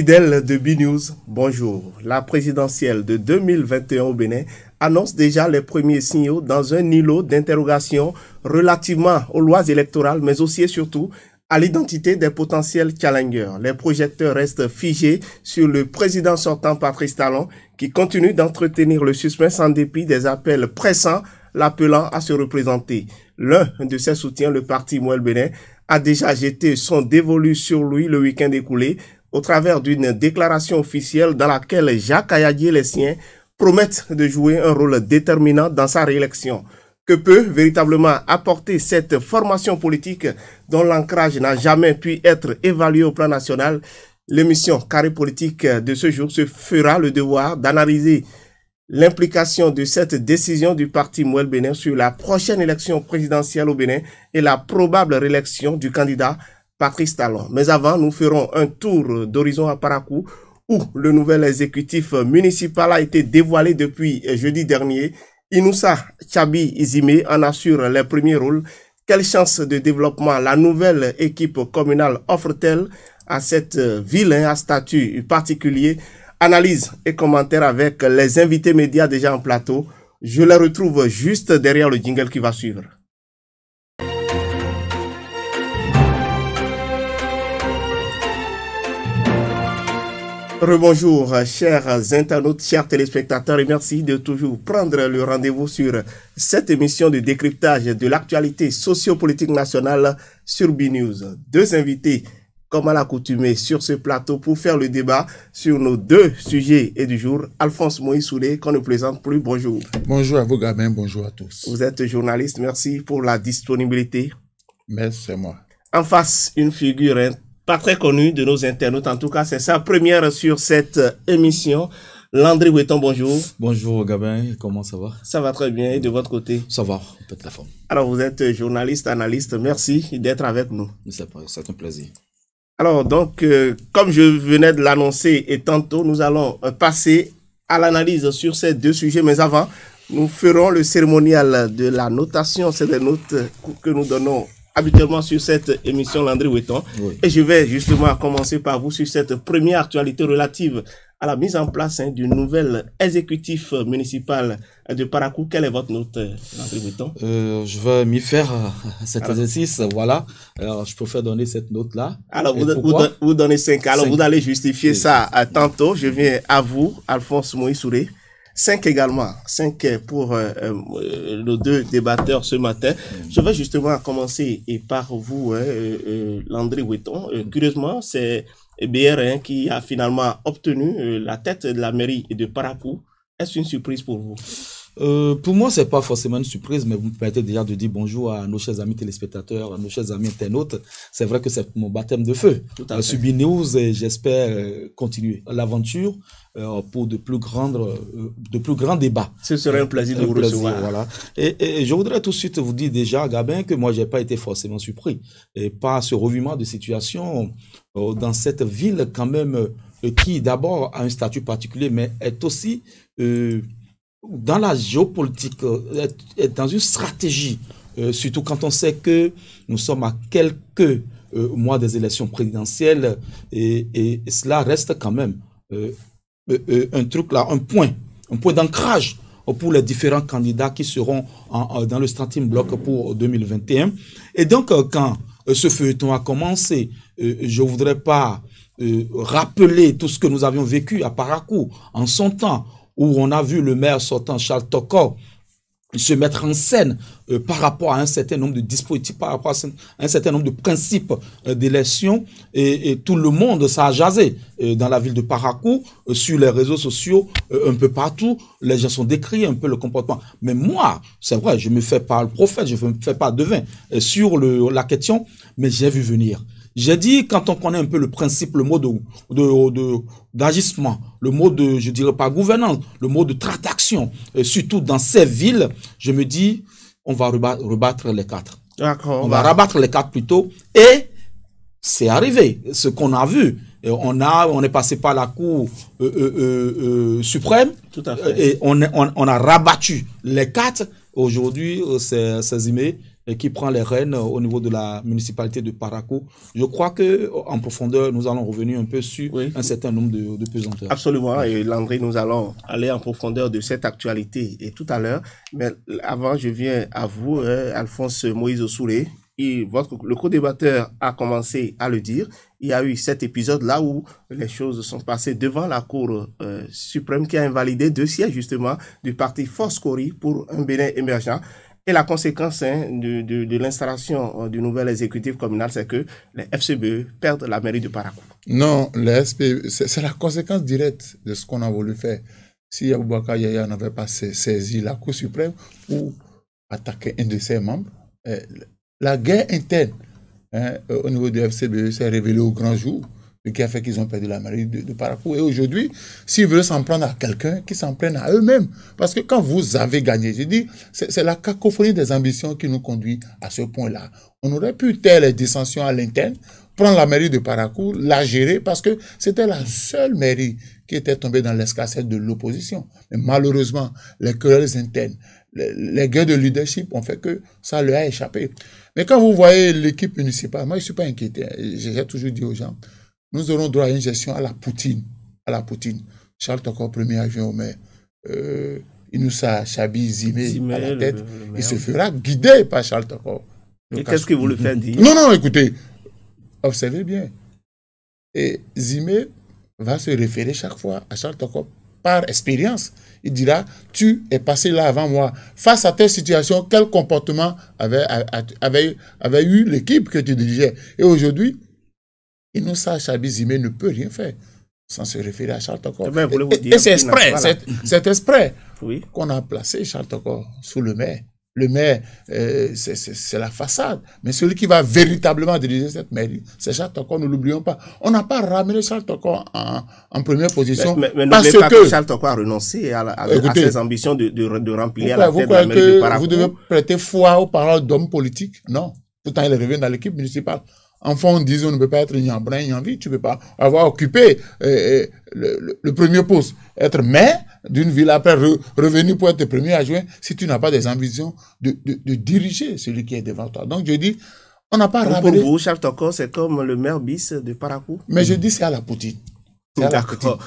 Fidèle de BNews, bonjour. La présidentielle de 2021 au Bénin annonce déjà les premiers signaux dans un îlot d'interrogation relativement aux lois électorales, mais aussi et surtout à l'identité des potentiels challengers. Les projecteurs restent figés sur le président sortant Patrice Talon qui continue d'entretenir le suspense en dépit des appels pressants l'appelant à se représenter. L'un de ses soutiens, le parti Mouel Bénin, a déjà jeté son dévolu sur lui le week-end écoulé au travers d'une déclaration officielle dans laquelle Jacques Ayadi et les siens promettent de jouer un rôle déterminant dans sa réélection. Que peut véritablement apporter cette formation politique dont l'ancrage n'a jamais pu être évalué au plan national L'émission Carré Politique de ce jour se fera le devoir d'analyser l'implication de cette décision du parti Mouel Bénin sur la prochaine élection présidentielle au Bénin et la probable réélection du candidat Patrice Talon. Mais avant, nous ferons un tour d'horizon à Paracou où le nouvel exécutif municipal a été dévoilé depuis jeudi dernier. Inoussa Chabi Izime en assure les premiers rôles. Quelle chance de développement la nouvelle équipe communale offre-t-elle à cette ville hein, à statut particulier Analyse et commentaires avec les invités médias déjà en plateau. Je les retrouve juste derrière le jingle qui va suivre. Rebonjour, chers internautes, chers téléspectateurs, et merci de toujours prendre le rendez-vous sur cette émission de décryptage de l'actualité sociopolitique nationale sur BNews. Deux invités, comme à l'accoutumée, sur ce plateau pour faire le débat sur nos deux sujets et du jour. Alphonse Moïse Soulé, qu'on ne présente plus, bonjour. Bonjour à vous, Gabin, bonjour à tous. Vous êtes journaliste, merci pour la disponibilité. Merci, moi. En face, une figure très connu de nos internautes. En tout cas, c'est sa première sur cette émission. Landry weton bonjour. Bonjour Gabin, comment ça va Ça va très bien et de votre côté Ça va, on être la forme. Alors vous êtes journaliste, analyste, merci d'être avec nous. C'est un plaisir. Alors donc, euh, comme je venais de l'annoncer et tantôt, nous allons euh, passer à l'analyse sur ces deux sujets. Mais avant, nous ferons le cérémonial de la notation. C'est des notes que nous donnons habituellement sur cette émission Landry Weton Et je vais justement commencer par vous sur cette première actualité relative à la mise en place d'une hein, du nouvel exécutif municipal de Parakou. Quelle est votre note, Landry Weton euh, Je vais m'y faire euh, cet exercice, voilà. Alors, je préfère donner cette note-là. Alors, vous, vous, donnez 5. Alors, vous allez justifier ça euh, tantôt. Je viens à vous, Alphonse Moïsouré. 5 également, 5 euh, pour euh, euh, nos deux débatteurs ce matin. Mm. Je vais justement commencer et par vous, hein, euh, Landry mm. curieusement, c'est BR1 qui a finalement obtenu la tête de la mairie de Parapou Est-ce une surprise pour vous euh, pour moi, c'est pas forcément une surprise, mais vous me permettez déjà de dire bonjour à nos chers amis téléspectateurs, à nos chers amis internautes. C'est vrai que c'est mon baptême de feu. Tout à euh, Subi News, et j'espère euh, continuer l'aventure pour de plus grandes, de plus grands débats. Ce serait un plaisir de vous recevoir. Voilà. Et, je voudrais tout de suite vous dire déjà, Gabin, que moi j'ai pas été forcément surpris par ce revirement de situation dans cette ville quand même qui d'abord a un statut particulier, mais est aussi dans la géopolitique, euh, dans une stratégie, euh, surtout quand on sait que nous sommes à quelques euh, mois des élections présidentielles, et, cela reste quand même un truc là, un point, un point d'ancrage pour les différents candidats qui seront dans le starting bloc pour 2021. Et donc, quand ce feuilleton a commencé, je ne voudrais pas rappeler tout ce que nous avions vécu à Parakou en son temps, où on a vu le maire sortant Charles Tocco se mettre en scène euh, par rapport à un certain nombre de dispositifs, par rapport à un certain nombre de principes euh, d'élection. Et, tout le monde, ça a jasé euh, dans la ville de Parakou, sur les réseaux sociaux, un peu partout. Les gens sont décrits un peu le comportement. Mais moi, c'est vrai, je me fais pas le prophète, je me fais pas devin sur la question, mais j'ai vu venir. J'ai dit, quand on connaît un peu le principe, le mode d'agissement, de, de, le mot de, je dirais pas gouvernance, le mot de traduction, surtout dans ces villes, je me dis, on va rebattre, les quatre. On va rabattre les quatre plutôt. Et c'est arrivé, ce qu'on a vu. on, a, on est passé par la Cour euh, euh, euh, suprême. Tout à fait. Et on, a rabattu les quatre. Aujourd'hui, c'est mai qui prend les rênes euh, au niveau de la municipalité de Parako. Je crois que euh, en profondeur, nous allons revenir un peu sur un certain nombre de, de pesanteurs. Absolument. Et Landry, nous allons aller en profondeur de cette actualité et tout à l'heure. Mais avant, je viens à vous, euh, Alphonse Moïse Ossoulé. Et votre, le co-débatteur a commencé à le dire. Il y a eu cet épisode là où les choses sont passées devant la Cour suprême qui a invalidé deux sièges justement du parti Force Cori pour un Bénin émergent. Et la conséquence hein, de, l'installation euh, du nouvel exécutif communal, c'est que les FCBE perdent la mairie de Parakou. Non, c'est la conséquence directe de ce qu'on a voulu faire. Si Aboubaka Yaya n'avait pas saisi la Cour suprême ou attaquer un de ses membres, eh, la guerre interne hein, au niveau du FCBE s'est révélée au grand jour qui a fait qu'ils ont perdu la mairie de, Paracourt. Et aujourd'hui, s'ils veulent s'en prendre à quelqu'un, qu'ils s'en prennent à eux-mêmes. Parce que quand vous avez gagné, je dis, c'est la cacophonie des ambitions qui nous conduit à ce point-là. On aurait pu taire les dissensions à l'interne, prendre la mairie de Paracourt, la gérer, parce que c'était la seule mairie qui était tombée dans l'escassette de l'opposition. Mais malheureusement, les querelles internes, les, les guerres de leadership ont fait que ça leur a échappé. Mais quand vous voyez l'équipe municipale, moi je ne suis pas inquiété, j'ai toujours dit aux gens, nous aurons droit à une gestion à la Poutine. À la Poutine. Charles Tocqueville, premier avion au maire, euh, nous Chabi Zimé, à la tête, il se fera guider par Charles Tocqueville. Et qu'est-ce que vous le faites dire Non, non, écoutez, observez bien. Et Zimé va se référer chaque fois à Charles Tocqueville par expérience. Il dira, tu es passé là avant moi. Face à telle situation, quel comportement avait, avait, avait eu l'équipe que tu dirigeais Et aujourd'hui, et nous, ça, Chabizimé ne peut rien faire sans se référer à Charles Tocor. Eh ben, Et, c'est exprès, c'est exprès qu'on a placé Charles Tocor sous le maire. Le maire, euh, c'est la façade. Mais celui qui va véritablement diriger cette mairie, c'est Charles Tocor, ne l'oublions pas. On n'a pas ramené Charles Tocor en, première position. Mais, mais, parce pas que... Charles Tocor a renoncé à, ses ambitions de, remplir la tête de la mairie de Vous devez prêter foi aux paroles d'hommes politiques Non. Pourtant, il revient dans l'équipe municipale. Enfant, on disait, on ne peut pas être ni ni en en vie. tu ne peux pas avoir occupé euh, euh, le, premier poste, être maire d'une ville, après re, revenu pour être premier adjoint, si tu n'as pas des ambitions de, diriger celui qui est devant toi. Donc je dis, on n'a pas rappelé... Pour vous, Charles Tocco, c'est comme le maire bis de Parakou Mais je dis, c'est à la petite. Oh,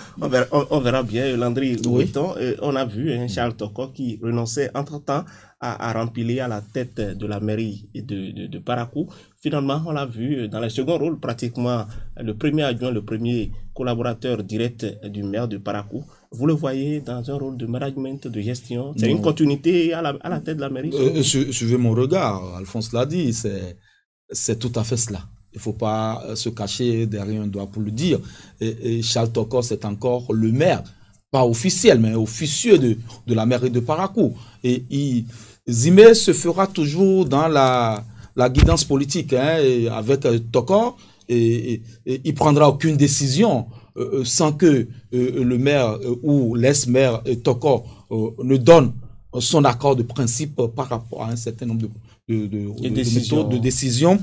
on, verra, bien. Euh, Landry euh, on a vu hein, Charles Tocco qui renonçait entre-temps à, à à la tête de la mairie de, de, Parakou. Finalement, on l'a vu euh, dans le second rôle, pratiquement le premier adjoint, le premier collaborateur direct du maire de Parakou. Vous le voyez dans un rôle de management, de gestion. C'est une continuité à la, tête de la mairie. Je veux mon regard, Alphonse l'a dit, c'est tout à fait cela. Il ne faut pas euh, se cacher derrière un doigt pour le dire. Et, Charles Tocor, c'est encore le maire, pas officiel, mais officieux de, la mairie de Paracou Et il, Zimé se fera toujours dans la, guidance politique hein, avec euh, Tocor. Et, et, il prendra aucune décision euh, sans que le maire ou l'ex-maire Tocor ne donne son accord de principe par rapport à un certain nombre de de, de, de, décision.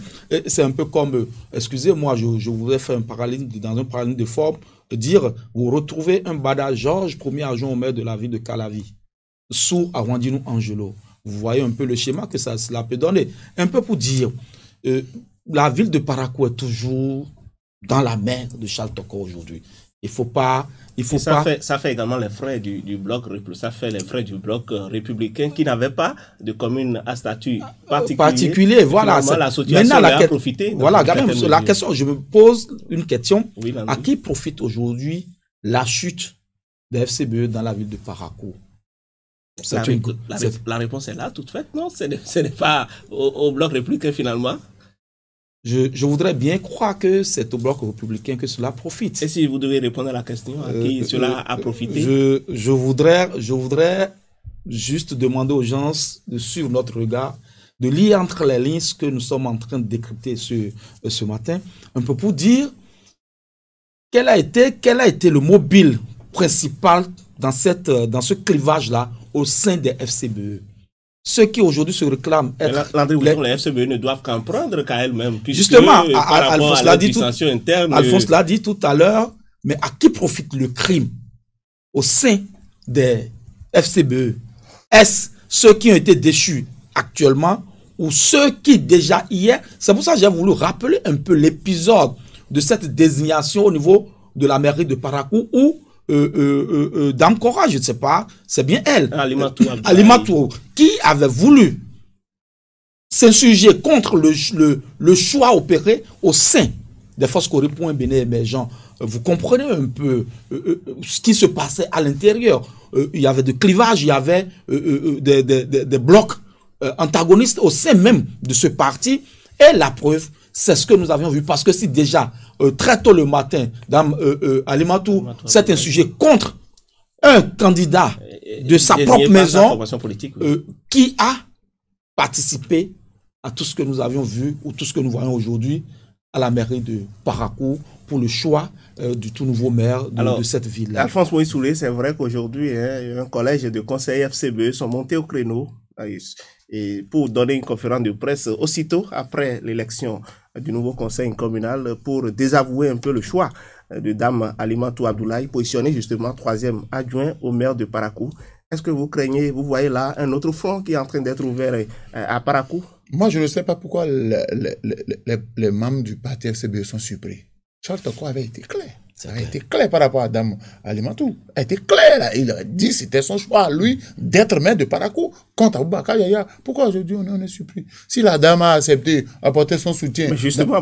C'est un peu comme, euh, excusez-moi, je, je, voudrais faire un parallèle dans un parallèle de forme, dire, vous retrouvez un Bada Georges, premier agent au maire de la ville de Calavi, sous Avandino Angelo. Vous voyez un peu le schéma que ça, cela peut donner. Un peu pour dire, euh, la ville de Parakou est toujours dans la mer de Chaltoko aujourd'hui. Il faut pas. Il faut ça, pas... fait, ça fait également les frais du, bloc euh, républicain qui n'avait pas de commune à statut ah, oh. particulier. voilà. maintenant, la, voilà, regardez, la question, je me pose une question. à qui profite aujourd'hui la chute de FCBE dans la ville de Paraco la, réponse est là, toute faite, non Ce n'est pas au bloc républicain finalement je, voudrais bien croire que c'est au bloc républicain que cela profite. Et si vous devez répondre à la question, à qui euh, cela a euh, profité je, voudrais, je voudrais juste demander aux gens de suivre notre regard, de lire entre les lignes ce que nous sommes en train de décrypter ce, euh, ce matin, un peu pour dire quel a été, quel a été le mobile principal dans, cette, dans ce clivage-là au sein des FCBE ceux qui aujourd'hui se réclament être les... ne doivent qu'en prendre qu'à elles-mêmes. Justement, Alphonse l'a euh, dit, tout, à l'heure, mais à qui profite le crime au sein des FCBE Est-ce ceux qui ont été déchus actuellement ou ceux qui déjà hier C'est pour ça que j'ai voulu rappeler un peu l'épisode de cette désignation au niveau de la mairie de Parakou où euh, euh, euh, dame Courage, je ne sais pas, c'est bien elle, Alimatou, qui avait voulu s'insurger contre le, le, choix opéré au sein des forces coréennes, Béné Bénin émergent. Vous comprenez un peu ce qui se passait à l'intérieur. il y avait des clivages, il y avait des, des, blocs antagonistes au sein même de ce parti. Et la preuve, c'est ce que nous avions vu. Parce que si déjà euh, très tôt le matin dans euh, euh c'est un sujet contre un candidat de sa propre maison euh, qui a participé à tout ce que nous avions vu ou tout ce que nous voyons aujourd'hui à la mairie de Parakou pour le choix du tout nouveau maire de, cette ville. -là. Alphonse Moïse c'est vrai qu'aujourd'hui, hein, un collège de conseils FCBE sont montés au créneau. Ah, pour donner une conférence de presse aussitôt après l'élection du nouveau conseil communal pour désavouer un peu le choix de Dame Alimantou Abdoulaye, positionnée justement troisième adjoint au maire de Parakou. Est-ce que vous craignez, vous voyez là un autre front qui est en train d'être ouvert euh, à Parakou Moi, je ne sais pas pourquoi les, membres du parti FCB sont surpris. Charles Toko avait été clair. Ça a été clair par rapport à Dame Alimantou. A été clair. Là. Il a dit c'était son choix, lui, d'être maire de Parakou contre Aboubaka Yaya. Pourquoi aujourd'hui on en est surpris Si la dame a accepté, apporter son soutien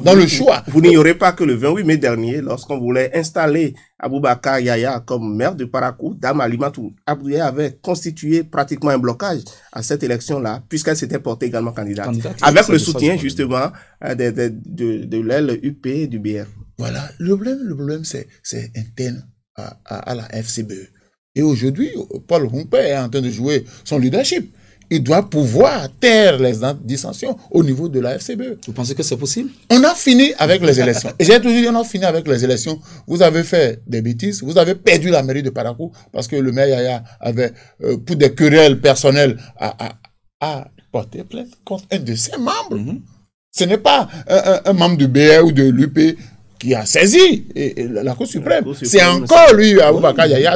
dans, le choix. Vous, n'ignorez pas que le 28 mai dernier, lorsqu'on voulait installer Aboubaka Yaya comme maire de Parakou, Dame Alimantou Abouya avait constitué pratiquement un blocage à cette élection-là, puisqu'elle s'était portée également candidate. Avec le soutien, justement, euh, de, de, de, UP du BR. Voilà. Le problème, le problème c'est, interne à, la FCBE. Et aujourd'hui, Paul Humpé est en train de jouer son leadership. Il doit pouvoir taire les dissensions au niveau de la FCBE. Vous pensez que c'est possible On a fini avec les élections. Et j'ai toujours dit, on a fini avec les élections. Vous avez fait des bêtises. Vous avez perdu la mairie de Parakou parce que le maire Yaya avait, euh, pour des querelles personnelles, à, à, porter plainte contre un de ses membres. Mm-hmm. Ce n'est pas un, un, membre du BR ou de l'UP qui a saisi la Cour suprême. C'est encore lui, Abou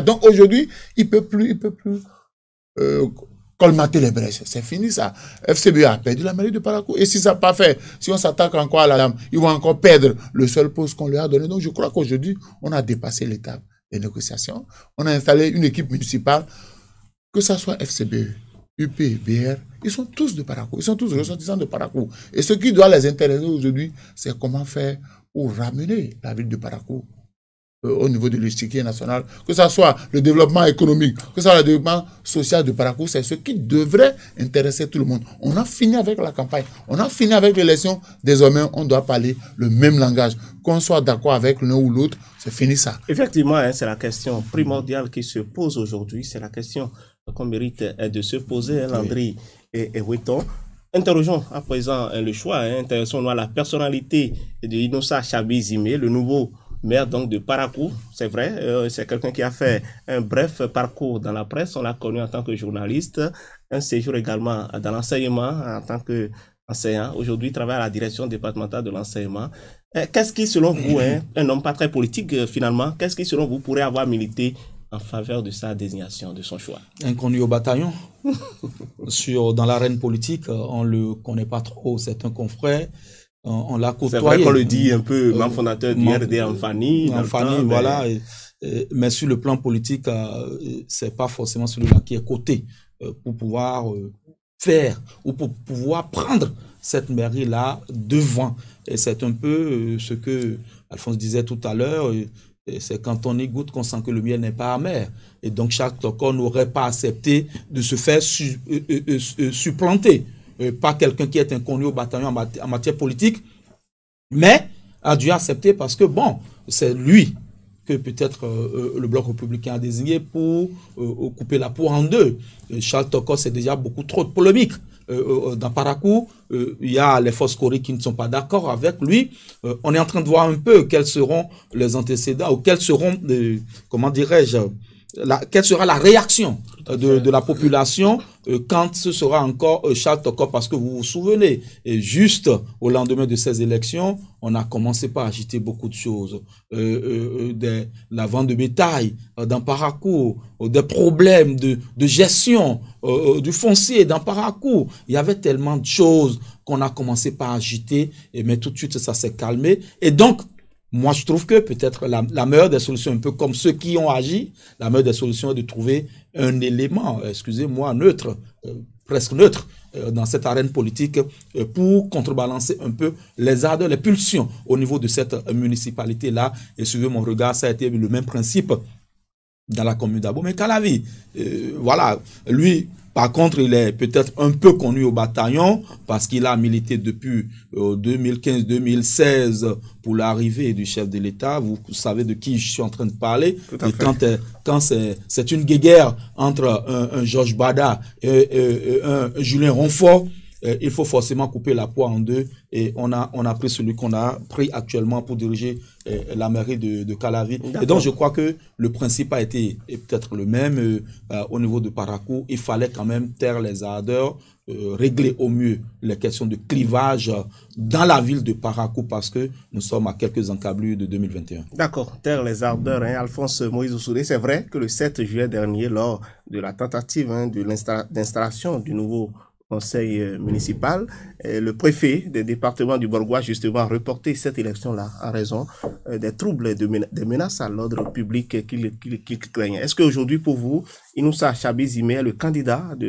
Donc aujourd'hui, il ne peut plus, il peut plus euh, colmater les brèches. C'est fini ça. FCB a perdu la mairie de Paracou. Et si ça n'a pas fait, si on s'attaque encore à la dame, ils vont encore perdre le seul poste qu'on lui a donné. Donc je crois qu'aujourd'hui, on a dépassé l'étape des négociations. On a installé une équipe municipale, que ce soit FCB, UP, BR, ils sont tous de Paracou. Ils sont tous ressortissants de Paracou. Et ce qui doit les intéresser aujourd'hui, c'est comment faire ou ramener la ville de Parakou euh, au niveau de l'échiquier national, que ce soit le développement économique, que ce soit le développement social de Parakou, c'est ce qui devrait intéresser tout le monde. On a fini avec la campagne, on a fini avec l'élection, désormais on doit parler le même langage. Qu'on soit d'accord avec l'un ou l'autre, c'est fini ça. Effectivement, hein, c'est la question primordiale qui se pose aujourd'hui, c'est la question qu'on mérite hein, de se poser, hein, Landry et, et Interrogeons à présent euh, le choix, hein, intéressons-nous à la personnalité de Inosa Chabizime, le nouveau maire donc de Parakou. C'est vrai, euh, c'est quelqu'un qui a fait un bref parcours dans la presse. On l'a connu en tant que journaliste, un séjour également dans l'enseignement en tant qu'enseignant, Aujourd'hui, il travaille à la direction départementale de l'enseignement. Euh, qu'est-ce qui, selon vous, hein, un homme pas très politique finalement, qu'est-ce qui, selon vous, pourrait avoir milité en faveur de sa désignation, de son choix. Inconnu au bataillon, sur, dans l'arène politique, euh, on ne le connaît pas trop. C'est un confrère, euh, on, l'a côtoyé. C'est vrai qu'on le dit un peu, euh, membre fondateur du RD en famille. En voilà. Mais... sur le plan politique, ce c'est pas forcément celui-là qui est coté pour pouvoir faire ou pour pouvoir prendre cette mairie-là devant. Et c'est un peu ce que Alphonse disait tout à l'heure, c'est quand on y goûte qu'on sent que le miel n'est pas amer. Et donc Charles tocor n'aurait pas accepté de se faire euh, euh, euh, supplanter par quelqu'un qui est inconnu au bataillon en, matière politique, mais a dû accepter parce que, bon, c'est lui que peut-être le bloc républicain a désigné pour couper la peau en deux. Charles Tocqueville, c'est déjà beaucoup trop de polémique. Euh, euh, euh, dans Parakou, il y a les forces corées qui ne sont pas d'accord avec lui. on est en train de voir un peu quels seront les antécédents ou quels seront, comment dirais-je, quelle sera la réaction de, la population euh, quand ce sera encore euh, Charles Tocco Parce que vous vous souvenez, juste au lendemain de ces élections, on a commencé par agiter beaucoup de choses. Euh, euh la vente de bétail dans paracour, des problèmes de, gestion du foncier dans Paracour. Il y avait tellement de choses qu'on a commencé par agiter, et mais tout de suite ça s'est calmé. Et donc, moi, je trouve que peut-être la, meilleure des solutions, un peu comme ceux qui ont agi, la meilleure des solutions est de trouver un élément, euh, excusez-moi, neutre, euh, presque neutre, euh, dans cette arène politique pour contrebalancer un peu les ardeurs, les pulsions au niveau de cette municipalité-là. Et suivez mon regard, ça a été le même principe dans la commune d'Abo, mais voilà, lui, par contre, il est peut-être un peu connu au bataillon parce qu'il a milité depuis 2015-2016 euh, pour l'arrivée du chef de l'État. Vous, savez de qui je suis en train de parler. et quand, euh, c'est une guéguerre entre un, Georges Bada et, et, un Julien Ronfort, euh, il faut forcément couper la poire en deux. Et on a, on a pris celui qu'on a pris actuellement pour diriger euh, la mairie de, de Calavi. Et donc, je crois que le principe a été peut-être le même euh, au niveau de Parakou. Il fallait quand même taire les ardeurs. régler au mieux les questions de clivage dans la ville de Parakou parce que nous sommes à quelques encablures de 2021. D'accord, taire les ardeurs, hein, Alphonse Moïse Oussouré. C'est vrai que le 7 juillet dernier, lors de la tentative hein, de du nouveau conseil euh, municipal. Euh, le préfet des départements du Borgois justement, a reporté cette élection-là en raison euh, des troubles, des menaces à l'ordre public qu'il craignait. Est-ce qu'aujourd'hui, pour vous, Inoussa Chabizime est le candidat, de,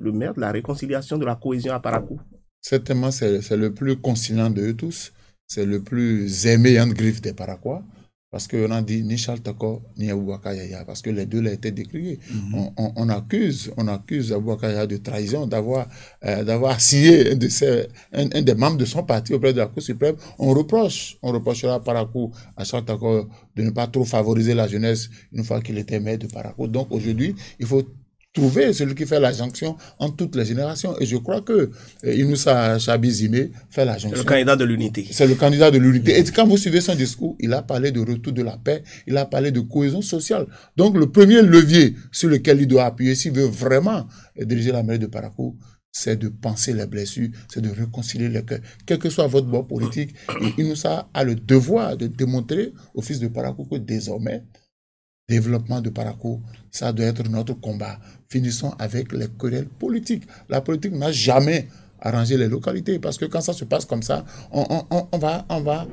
le, maire de la réconciliation de la cohésion à Parakou Certainement, c'est le plus conciliant de eux tous. C'est le plus aimé en griffe des Paraguay parce qu'on a dit ni Charles ni Aboubacar parce que les deux là été décriés. Mhm. on, on, on, accuse, on accuse de trahison, d'avoir euh, d'avoir un, de ses, un, des membres de son parti auprès de la Cour suprême. On reproche, on reprochera Parakou à Charles de ne pas trop favoriser la jeunesse une fois qu'il était maire de Parakou. Donc aujourd'hui, il faut trouver celui qui fait la jonction en toutes les générations. Et je crois que Inoussa euh, fait la jonction. C'est Le candidat de l'unité. C'est le candidat de l'unité. Et quand vous suivez son discours, il a parlé de retour de la paix, il a parlé de cohésion sociale. Donc le premier levier sur lequel il doit appuyer s'il veut vraiment diriger la mairie de Parakou, c'est de penser les blessures, c'est de réconcilier les cœurs. Quel que soit votre bord politique, Inoussa a le devoir de démontrer au fils de Parakou que désormais, développement de Paraco, ça doit être notre combat. Finissons avec les querelles politiques. La politique n'a jamais arrangé les localités parce que quand ça se passe comme ça, on, on va,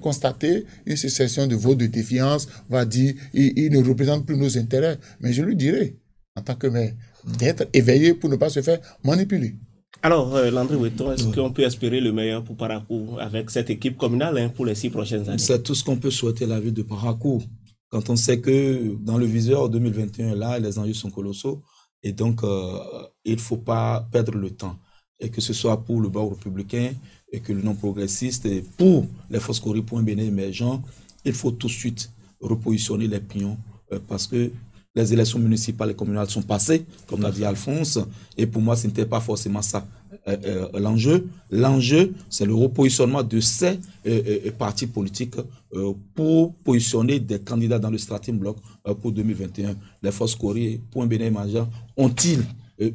constater une succession de votes de défiance, on va dire il, ne représente plus nos intérêts. Mais je lui dirais, en tant que maire, d'être éveillé pour ne pas se faire manipuler. Alors, euh, Landry Wetton, est-ce qu'on peut espérer le meilleur pour Paracourt avec cette équipe communale hein, pour les six prochaines années C'est tout ce qu'on peut souhaiter la ville de Paracourt quand on sait que dans le viseur 2021, là, les enjeux sont colossaux. Et donc, euh, il ne faut pas perdre le temps. Et que ce soit pour le bord républicain et que le non-progressiste, et pour les forces corées pour un bien il faut tout de suite repositionner les pions euh, parce que les élections municipales et communales sont passées, comme l'a dit Alphonse, et pour moi, ce n'était pas forcément ça euh, euh, l'enjeu. L'enjeu, c'est le repositionnement de ces euh, partis politiques pour positionner des candidats dans le stratim Bloc pour 2021. Les forces Corée, Point Bénin Major, ont-ils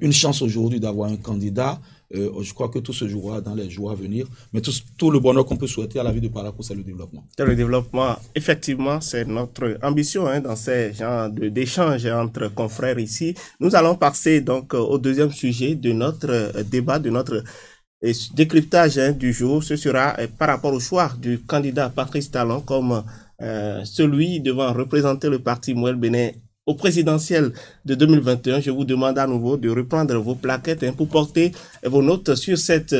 une chance aujourd'hui d'avoir un candidat euh, je crois que tout se jouera dans les jours à venir. Mais tout, le bonheur qu'on peut souhaiter à la vie de Paraco, c'est le développement. C'est le développement. Effectivement, c'est notre ambition hein, dans ces genres d'échanges entre confrères ici. Nous allons passer donc euh, au deuxième sujet de notre euh, débat, de notre décryptage hein, du jour, ce sera par rapport au choix du candidat Patrice Talon comme celui devant représenter le parti Mouel Bénin présidentielle présidentiel de 2021. Je vous demande à nouveau de reprendre vos plaquettes hein, pour porter vos notes sur cette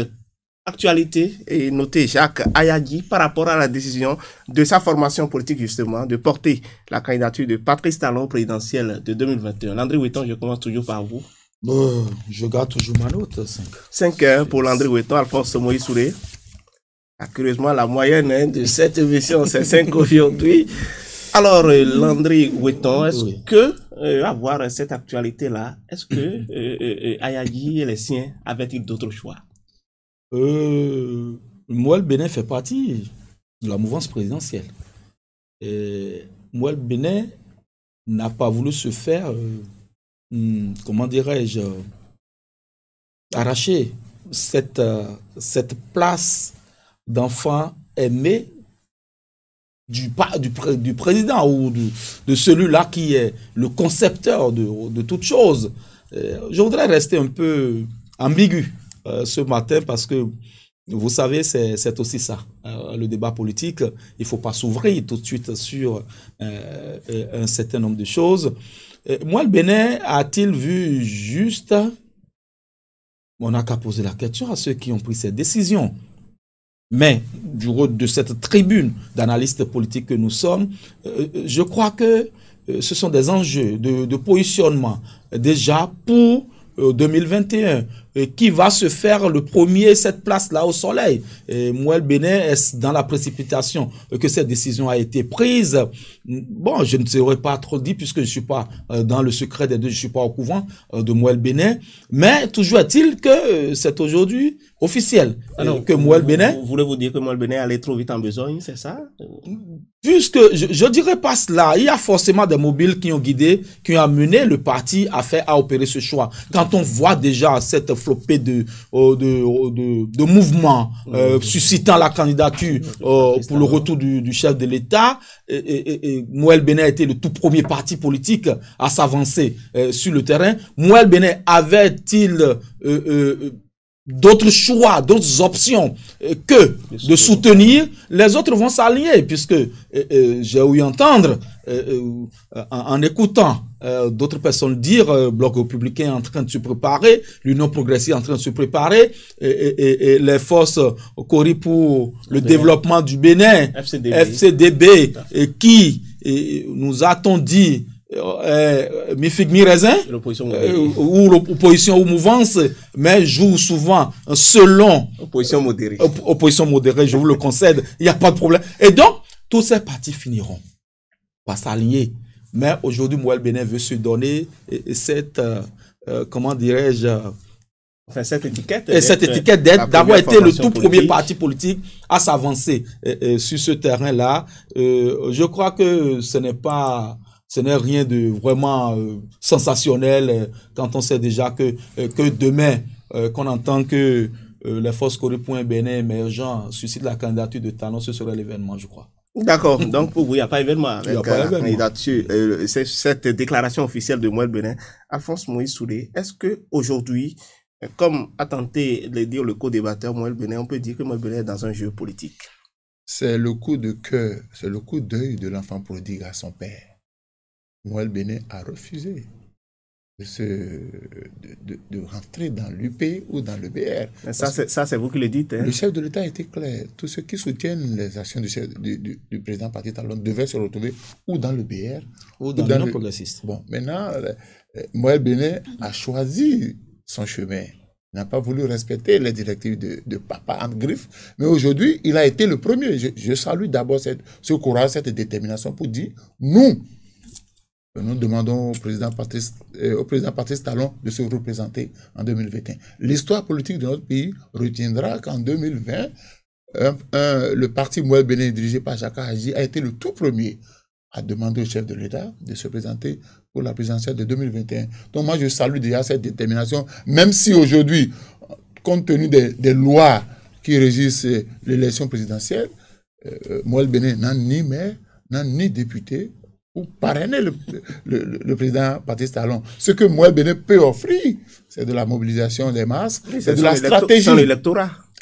actualité et noter Jacques Ayadi par rapport à la décision de sa formation politique justement de porter la candidature de Patrice Talon présidentiel de 2021. l'andré Witton, je commence toujours par vous. Bon, je garde toujours ma note, 5. heures pour l'andré Witton, Alphonse Moïse Souré. Ah, curieusement, la moyenne hein, de cette émission, c'est 5 aujourd'hui. Alors, euh, Landry Wetton, est-ce que, euh, avoir cette actualité-là, est-ce que euh, Ayagi et les siens avaient-ils d'autres choix Mouel Bénin fait partie de la mouvance présidentielle. Mouel Bénin n'a pas voulu se faire, hmm, comment dirais-je, arracher cette, cette place d'enfant aimé du, du, président ou de celui-là qui est le concepteur de, de toute chose. Euh, je voudrais rester un peu ambigu euh, ce matin parce que vous savez, c'est aussi ça, euh, le débat politique. Il ne faut pas s'ouvrir tout de suite sur un certain nombre de choses. moi, le Bénin a-t-il vu juste On n'a qu'à poser la question à ceux qui ont pris cette décision mais du rôle de cette tribune d'analystes politiques que nous sommes, euh, euh, je crois que euh, ce sont des enjeux de, positionnement déjà pour 2021, qui va se faire le premier cette place-là au soleil. Et Moël Bénin est dans la précipitation que cette décision a été prise. Bon, je ne serai pas trop dit puisque je suis pas euh, dans le secret des deux, je suis pas au couvent euh, de Mouel Bénin. Mais toujours est-il que euh, c'est aujourd'hui officiel Alors, ah que Mouel Bénin... Vous voulez vous dire que Mouel Bénin allait trop vite en besogne, c'est ça Puisque je ne dirais pas cela, il y a forcément des mobiles qui ont guidé, qui ont amené le parti à faire à opérer ce choix. Quand on voit déjà cette flopé euh, euh, de, de, mouvements euh, suscitant la candidature pour le retour du, chef de l'État. Et, et, Moël Benet était le tout premier parti politique à s'avancer sur le terrain. Moël Benet avait-il d'autres choix, d'autres options euh, que de soutenir, les autres vont s'allier, puisque euh, euh, j'ai ouï entendre, en, écoutant d'autres personnes dire, Bloc républicain est en train de se préparer, l'Union progressiste est en train de se préparer, et, les forces au Corée pour le développement du Bénin, FCDB, FCDB qui nous a-t-on dit, euh, euh mi raisin, euh, ou l'opposition ou mouvance, mais joue souvent selon. Opposition modérée. Euh, opposition modérée, je vous le concède, il n'y a pas de problème. Et donc, tous ces partis finiront par s'aligner. Mais aujourd'hui, Mouel Bénin veut se donner cette, comment dirais-je, Enfin, cette étiquette. cette étiquette d'avoir été le tout premier parti politique à s'avancer sur ce terrain-là. je crois que ce n'est pas ce n'est rien de vraiment euh, sensationnel euh, quand on sait déjà que, euh, que demain, qu'on entend que les forces corées Bénin émergent suscitent la candidature de Talon, ce serait l'événement, je crois. D'accord. Donc, pour vous, il n'y a pas d'événement. avec a cette déclaration officielle de Moël Bénin. Alphonse Moïse Soulé, est-ce qu'aujourd'hui, comme a tenté de dire le co-débatteur Moël Bénin, on peut dire que Moël Bénin est dans un jeu politique? C'est le coup de cœur, c'est le coup d'œil de l'enfant prodigue à son père. Moël Benet a refusé de, se, de, de, rentrer dans l'UP ou dans le BR. ça, c'est vous qui le dites. Hein. Le chef de l'État était clair. Tous ceux qui soutiennent les actions du, du, président Parti Talon devaient se retrouver ou dans le BR ou dans, le non-progressiste. Bon, maintenant, Moël euh, Benet a choisi son chemin Il n'a pas voulu respecter les directives de, de papa en griffe. Mais aujourd'hui, il a été le premier. Je, je salue d'abord ce courage, cette détermination pour dire, nous, nous demandons au président Patrice, euh, au président Talon de se représenter en 2021. L'histoire politique de notre pays retiendra qu'en 2020, le parti Mouel Bénin dirigé par Jacques Aji a été le tout premier à demander au chef de l'État de se présenter pour la présidentielle de 2021. Donc moi, je salue déjà cette détermination, même si aujourd'hui, compte tenu des, lois qui régissent euh, l'élection présidentielle, euh, Mouel Bénin n'a ni maire, n'a ni député, ou parrainer le, président Patrice Talon. Ce que moi Béné peut offrir, c'est de la mobilisation des masques, c'est de, la stratégie.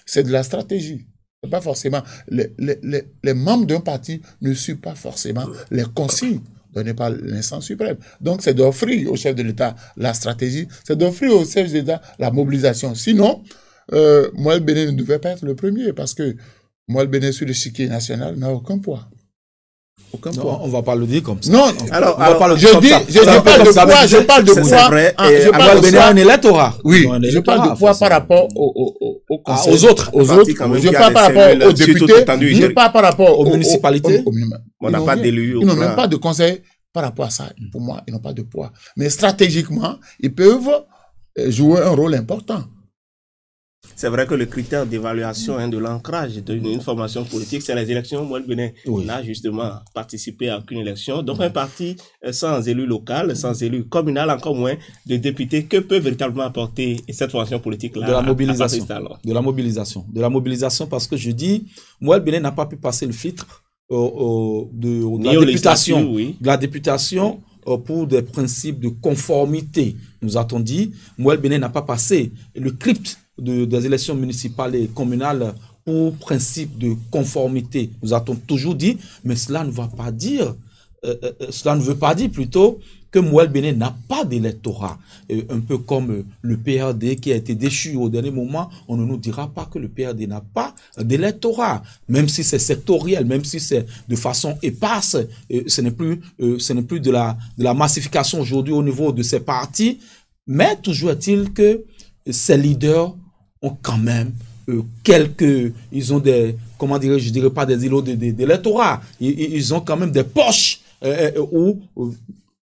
C'est de la stratégie. Pas forcément. Les, membres d'un parti ne suivent pas forcément les consignes données par l'instance suprême. Donc, c'est d'offrir au chef de l'État la stratégie, c'est d'offrir au chef de l'État la mobilisation. Sinon, euh, Moël ne devait pas être le premier parce que Moël Béné sur le l'échiquier national n'a aucun poids. Aucun non, on On va pas le dire comme ça. Non, alors, pas je dis, ah, Je, parle de poids, je parle de poids. je parle de poids. électorat. Oui, je parle de poids par rapport ah, aux, autres. Aux autres. Je parle par rapport aux députés. Je parle par rapport aux municipalités. On n'a pas d'élu. Ils n'ont même pas de conseil par rapport à ça. Pour moi, ils n'ont pas de poids. Mais stratégiquement, ils peuvent euh, jouer un rôle important. C'est vrai que le critère d'évaluation hein, de l'ancrage d'une formation politique, c'est les élections. Moi, le n'a justement participé à aucune élection. Donc, un parti euh, sans élu local, sans élu communal, encore moins de députés, que peut véritablement apporter cette formation politique-là De la mobilisation. de la mobilisation. De la mobilisation parce que je dis, moi, le n'a pas pu passer le filtre euh, euh, de, la députation, la députation, pour des principes de conformité. Nous a-t-on dit, Mouel n'a pas passé le crypte des élections municipales et communales au principe de conformité. Nous avons toujours dit, mais cela ne va pas dire, euh, euh, euh, cela ne veut pas dire plutôt que Mouel Béné n'a pas d'électorat. Un peu comme le PRD qui a été déchu au dernier moment, on ne nous dira pas que le PRD n'a pas d'électorat. Même si c'est sectoriel, même si c'est de façon éparse, ce n'est plus, ce n'est plus de la, de la massification aujourd'hui au niveau de ces partis. Mais toujours est-il que ces leaders ont quand même euh, quelques, ils ont des, comment dirais-je, je dirais pas des îlots de, de, ils, ont quand même des poches euh, euh, où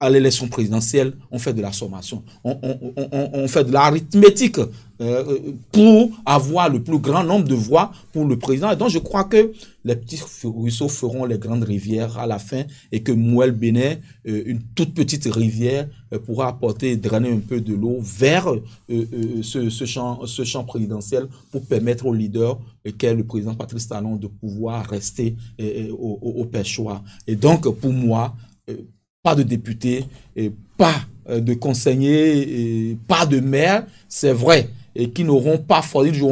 à l'élection présidentielle, on fait de la sommation, on, fait de l'arithmétique euh, euh, pour avoir le plus grand nombre de voix pour le président. Et donc je crois que les petits ruisseaux feront les grandes rivières à la fin et que Mouel Bénet, euh, une toute petite rivière, pourra apporter, drainer un peu de l'eau vers ce, champ, présidentiel pour permettre au leader qu'est le président Patrice Talon de pouvoir rester au, au, au, Et donc pour moi, pas de députés, euh, et pas de conseillers, pas de maires, c'est vrai, et qui n'auront pas,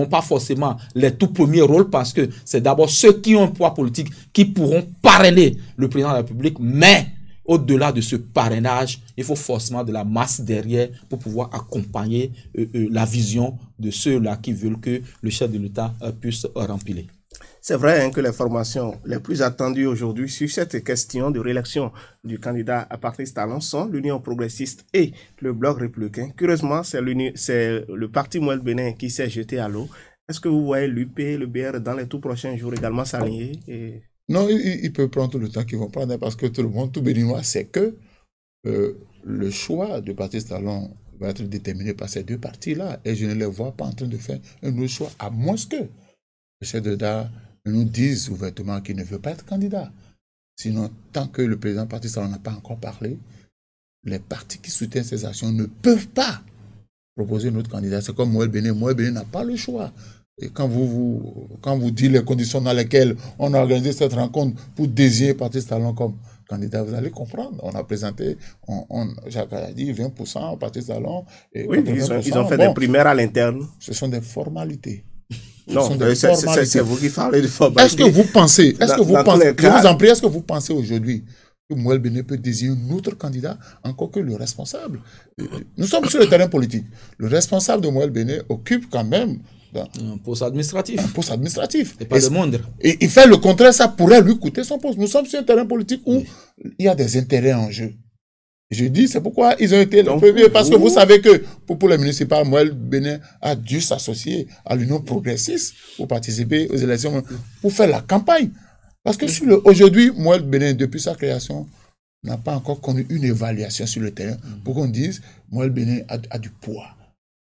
pas forcément les tout premiers rôles parce que c'est d'abord ceux qui ont un poids politique qui pourront parrainer le président de la République, mais au-delà de ce parrainage, il faut forcément de la masse derrière pour pouvoir accompagner euh, euh, la vision de ceux-là qui veulent que le chef de l'État puisse remplir. C'est vrai hein, que les formations les plus attendues aujourd'hui sur cette question de réélection du candidat à Parti Talon sont l'Union progressiste et le Bloc républicain. Curieusement, c'est le parti Mouel Bénin qui s'est jeté à l'eau. Est-ce que vous voyez l'UP, et le BR dans les tout prochains jours également s'aligner Non, il, peut prendre tout le temps qu'ils vont prendre parce que tout le monde, tout béninois, sait que euh, le choix du Parti Talon va être déterminé par ces deux partis-là et je ne les vois pas en train de faire un autre choix à moins que M nous disent ouvertement qu'ils ne veut pas être candidat, Sinon, tant que le président parti, ça, n'a pas encore parlé, les partis qui soutiennent ces actions ne peuvent pas proposer un autre candidat. C'est comme Moël Béné. Moël Béné n'a pas le choix. Et quand vous, quand vous dites les conditions dans lesquelles on a organisé cette rencontre pour désigner parti salon comme candidat, vous allez comprendre. On a présenté, on, Jacques a dit 20% parti Parti Et oui, ils ont, fait des primaires à l'interne. Ce sont des formalités. Non, c'est vous qui parlez de Est-ce que vous pensez, est-ce que vous je vous en prie, est-ce que vous pensez aujourd'hui que Mouel Béné peut désigner un autre candidat encore que le responsable Nous sommes sur le terrain politique. Le responsable de Mouel Béné occupe quand même un poste administratif. administratif. Et pas et, monde. Et il fait le contraire, ça pourrait lui coûter son poste. Nous sommes sur un terrain politique où il y a des intérêts en jeu. Je dis, c'est pourquoi ils ont été le premier. parce que vous savez que pour, les municipales, Moël Bénin a dû s'associer à l'Union progressiste pour participer aux élections, pour faire la campagne. Parce que sur aujourd'hui, Bénin, depuis sa création, n'a pas encore connu une évaluation sur le terrain pour qu'on dise, que Mouel Bénin a du poids.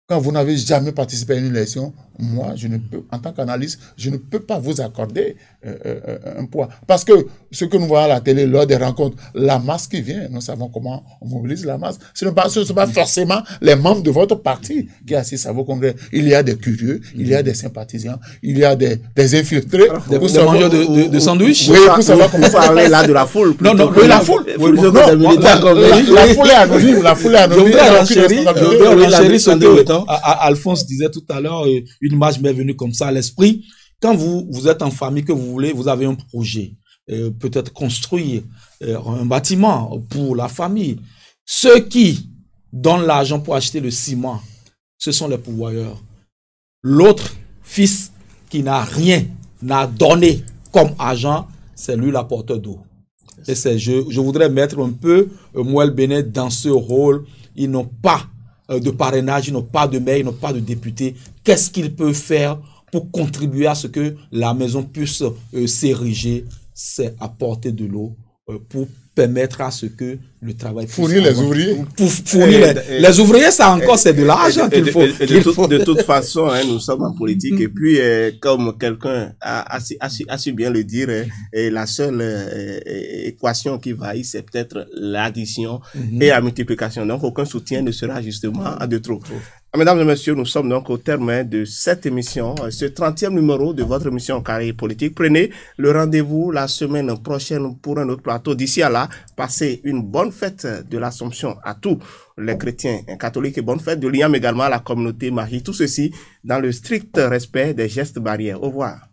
Quand vous n'avez jamais participé à une élection, moi, je ne peux, en tant qu'analyste, je ne peux pas vous accorder euh, euh, un poids. Parce que ce que nous voyons à la télé lors des rencontres, la masse qui vient, nous savons comment on mobilise la masse. Ce ne sont pas, forcément les membres de votre parti qui assistent à vos congrès. Il y a des curieux, il y a des sympathisants, il y a des, des infiltrés. Des, savoir, mangeurs de, de, sandwich. Oui, savez savez comment ça parler là de la foule. Non, non, la foule. La foule est anonyme. La foule est anonyme. Alphonse disait tout à l'heure, euh, une image m'est venue comme ça à l'esprit. Quand vous, vous êtes en famille, que vous voulez, vous avez un projet, euh, peut-être construire euh, un bâtiment pour la famille. Ceux qui donnent l'argent pour acheter le ciment, ce sont les pouvoirs. L'autre fils qui n'a rien, n'a donné comme argent, c'est lui la porte d'eau. Et je, je voudrais mettre un peu euh, Moël Bénet dans ce rôle. Ils n'ont pas euh, de parrainage, ils n'ont pas de maire, ils n'ont pas de député. Qu'est-ce qu'il peut faire pour contribuer à ce que la maison puisse euh, s'ériger C'est apporter de l'eau euh, pour permettre à ce que le travail fournir les ouvriers pour fournir les, les, ouvriers ça encore c'est de l'argent qu'il faut, de, toute façon hein, nous sommes en politique et mm. puis euh, comme quelqu'un a, assez assez su bien le dire hein, et la seule euh, équation qui vaille c'est peut-être l'addition mm-hmm. et la multiplication donc aucun soutien ne sera justement à de trop ah, mesdames et messieurs, nous sommes donc au terme hein, de cette émission, euh, ce 30e numéro de votre émission Carré Politique. Prenez le rendez-vous la semaine prochaine pour un autre plateau. D'ici à là, passez une bonne fête de l'Assomption à tous les chrétiens et catholiques et bonne fête de l'IAM également à la communauté Marie. Tout ceci dans le strict respect des gestes barrières. Au revoir.